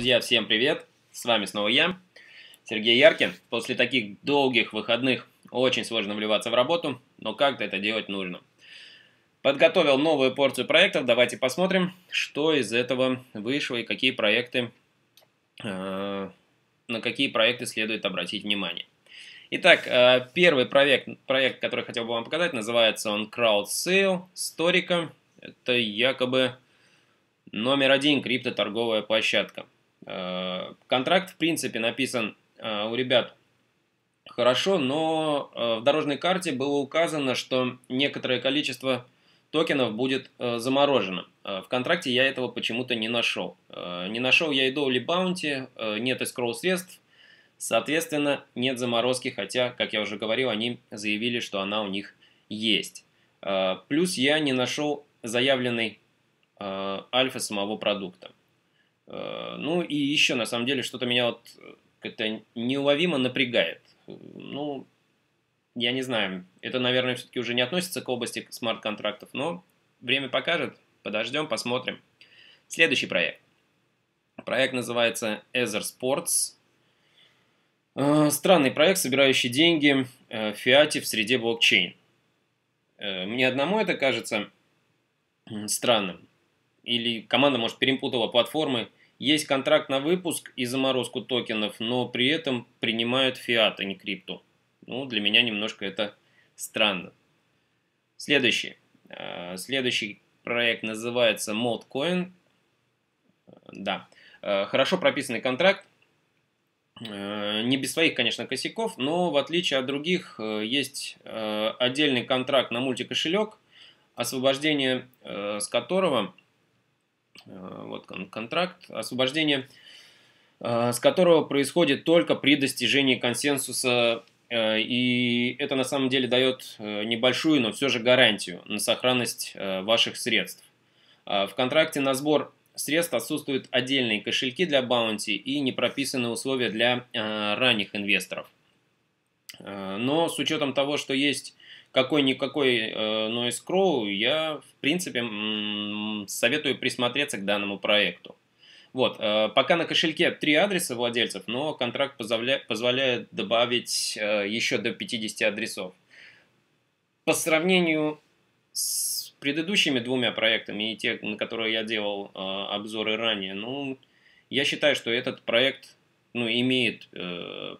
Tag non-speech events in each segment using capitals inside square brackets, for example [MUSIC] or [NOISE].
Друзья, всем привет! С вами снова я, Сергей Яркин. После таких долгих выходных очень сложно вливаться в работу, но как-то это делать нужно. Подготовил новую порцию проектов, давайте посмотрим, что из этого вышло и какие проекты, э, на какие проекты следует обратить внимание. Итак, э, первый проект, проект, который хотел бы вам показать, называется он CrowdSale Storica. Это якобы номер один крипто торговая площадка. Э, контракт, в принципе, написан э, у ребят хорошо, но э, в дорожной карте было указано, что некоторое количество токенов будет заморожено. В контракте я этого почему-то не нашел. Не нашел я и доли Баунти, нет искроу средств, соответственно, нет заморозки, хотя, как я уже говорил, они заявили, что она у них есть. Плюс я не нашел заявленный альфа самого продукта. Э, ну и еще, на самом деле, что-то меня вот э, как-то неуловимо напрягает. Ну, я не знаю, это, наверное, все-таки уже не относится к области смарт-контрактов, но время покажет, подождем, посмотрим. Следующий проект. Проект называется Ether Sports. Э, странный проект, собирающий деньги в фиате в среде блокчейн. Мне одному это кажется странным. Или команда, может, перепутала платформы – есть контракт на выпуск и заморозку токенов, но при этом принимают фиат, а не крипту. Ну, для меня немножко это странно. Следующий. А, следующий проект называется Modcoin. Да. А, хорошо прописанный контракт. А, не без своих, конечно, косяков, но в отличие от других есть отдельный контракт на мультикошелек, освобождение с которого Э, вот контракт, освобождение, э, с которого происходит только при достижении консенсуса, э, и это на самом деле дает небольшую, но все же гарантию на сохранность ваших средств. А в контракте на сбор средств отсутствуют отдельные кошельки для баунти и не прописаны условия для ранних инвесторов. Но с учетом того, что есть какой-никакой э, Noise Crow, я, в принципе, советую присмотреться к данному проекту. Вот, э, пока на кошельке три адреса владельцев, но контракт позволяет добавить э, еще до 50 адресов. По сравнению с предыдущими двумя проектами и те, на которые я делал обзоры ранее, ну, я считаю, что этот проект ну, имеет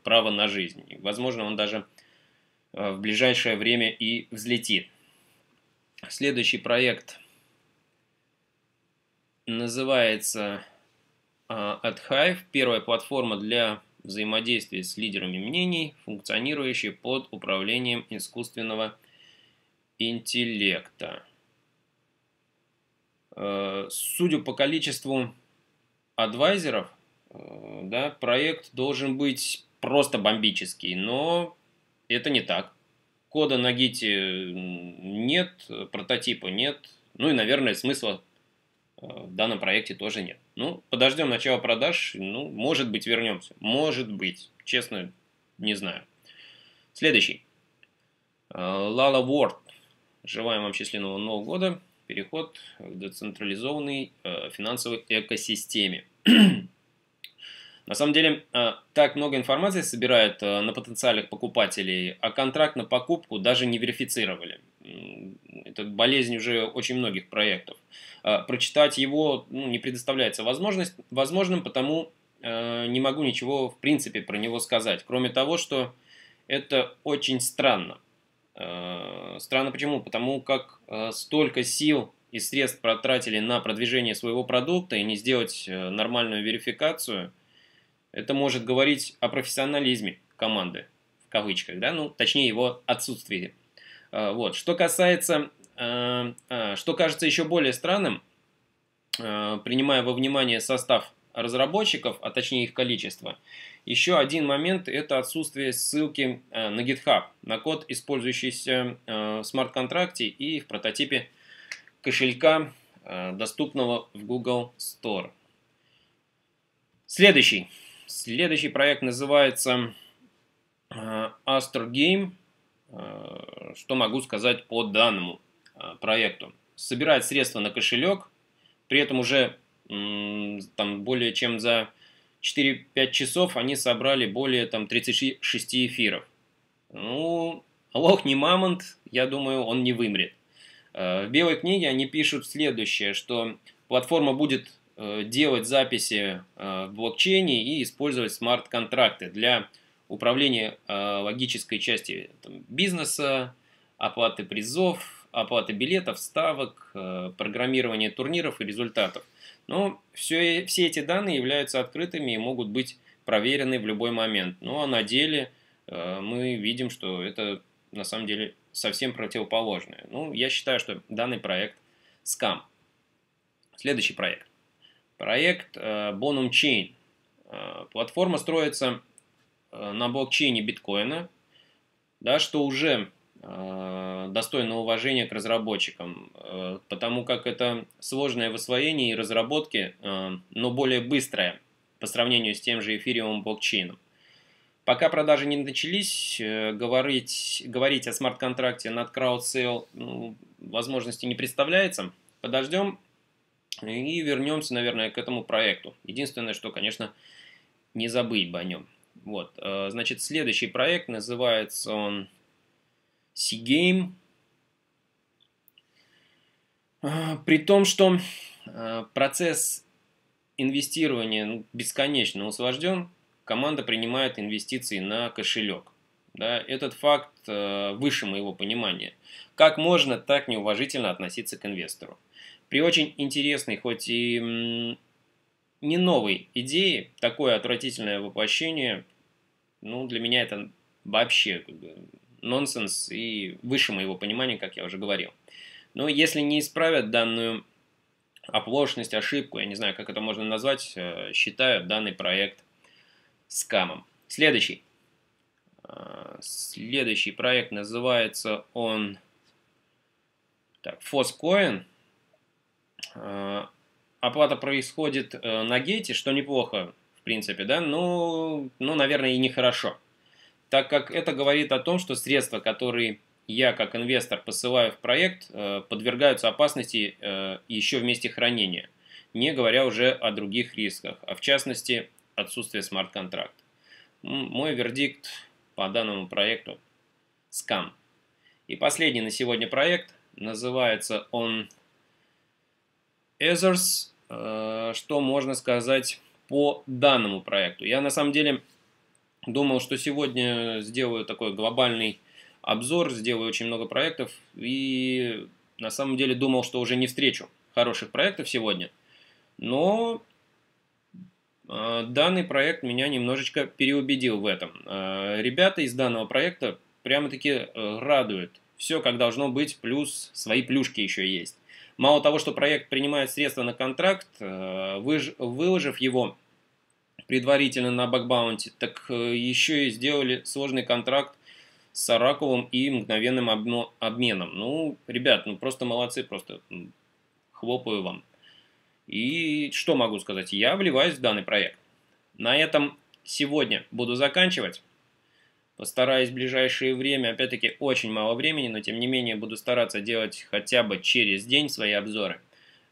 право на жизнь. Возможно, он даже Э, в ближайшее время и взлетит. Следующий проект называется э, AdHive, первая платформа для взаимодействия с лидерами мнений, функционирующая под управлением искусственного интеллекта. Э, судя по количеству адвайзеров, да, проект должен быть просто бомбический, но это не так. Кода на гите нет, прототипа нет, ну и, наверное, смысла э, в данном проекте тоже нет. Ну, подождем начала продаж, ну, может быть, вернемся. Может быть, честно, не знаю. Следующий. Лала э, Ворд. Желаем вам счастливого Нового года. Переход к децентрализованной э, финансовой экосистеме. [CLEARS THROAT] На самом деле, э, так много информации собирают э, на потенциальных покупателей, а контракт на покупку даже не верифицировали. Это болезнь уже очень многих проектов. Э, прочитать его ну, не предоставляется возможность, возможным, потому не могу ничего в принципе про него сказать, кроме того, что это очень странно. Странно почему? Потому как столько сил и средств потратили на продвижение своего продукта и не сделать нормальную верификацию – это может говорить о профессионализме команды, в кавычках, да, ну, точнее, его отсутствии. А, вот. Что касается, а, а, что кажется еще более странным, принимая во внимание состав разработчиков, а точнее их количество, еще один момент – это отсутствие ссылки на GitHub, на код, использующийся в смарт-контракте и в прототипе кошелька, доступного в Google Store. Следующий Следующий проект называется э, Astro Game. Э, что могу сказать по данному э, проекту? Собирает средства на кошелек, при этом уже там более чем за 4-5 часов они собрали более там 36 эфиров. Ну, лох не мамонт, я думаю, он не вымрет. В белой книге они пишут следующее, что платформа будет Э, делать записи э, в блокчейне и использовать смарт-контракты для управления э, логической части бизнеса, оплаты призов, оплаты билетов, ставок, программирования турниров и результатов. Но все, все эти данные являются открытыми и могут быть проверены в любой момент. Ну а на деле мы видим, что это на самом деле совсем противоположное. Ну, я считаю, что данный проект скам. Следующий проект. Проект э, Bonum Chain. Э, платформа строится э, на блокчейне биткоина, да, что уже достойно уважения к разработчикам, потому как это сложное в освоении и разработке, но более быстрое по сравнению с тем же эфириумом блокчейном. Пока продажи не начались, говорить, говорить о смарт-контракте над краудсейл ну, возможности не представляется. Подождем и вернемся, наверное, к этому проекту. Единственное, что, конечно, не забыть бы о нем. Вот, э, значит, следующий проект называется он Sea Game. А, при том, что э, процесс инвестирования ну, бесконечно усложнен, команда принимает инвестиции на кошелек. Да, этот факт э, выше моего понимания. Как можно так неуважительно относиться к инвестору? при очень интересной, хоть и не новой идее, такое отвратительное воплощение, ну, для меня это вообще как бы, нонсенс и выше моего понимания, как я уже говорил. Но если не исправят данную оплошность, ошибку, я не знаю, как это можно назвать, э, считаю данный проект скамом. Следующий. А, следующий проект называется он так, Фоскоин. Э, оплата происходит э, на гейте, что неплохо, в принципе, да, но, ну, ну, наверное, и нехорошо. Так как это говорит о том, что средства, которые я как инвестор посылаю в проект, э, подвергаются опасности еще в месте хранения, не говоря уже о других рисках, а в частности отсутствие смарт-контракта. Мой вердикт по данному проекту – скам. И последний на сегодня проект, называется он Ethers. Э, что можно сказать по данному проекту? Я на самом деле думал, что сегодня сделаю такой глобальный обзор, сделаю очень много проектов и на самом деле думал, что уже не встречу хороших проектов сегодня. Но э, данный проект меня немножечко переубедил в этом. Э, ребята из данного проекта прямо-таки радуют. Все как должно быть, плюс свои плюшки еще есть. Мало того, что проект принимает средства на контракт, э, выложив его предварительно на бэкбаунти, так э, еще и сделали сложный контракт с Сараковым и мгновенным обменом. Ну, ребят, ну просто молодцы, просто хлопаю вам. И что могу сказать? Я вливаюсь в данный проект. На этом сегодня буду заканчивать. Постараюсь в ближайшее время, опять-таки очень мало времени, но тем не менее буду стараться делать хотя бы через день свои обзоры.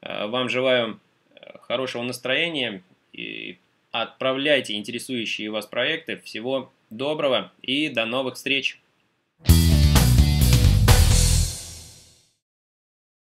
Э, вам желаю э, хорошего настроения и отправляйте интересующие вас проекты. Всего доброго и до новых встреч! thank you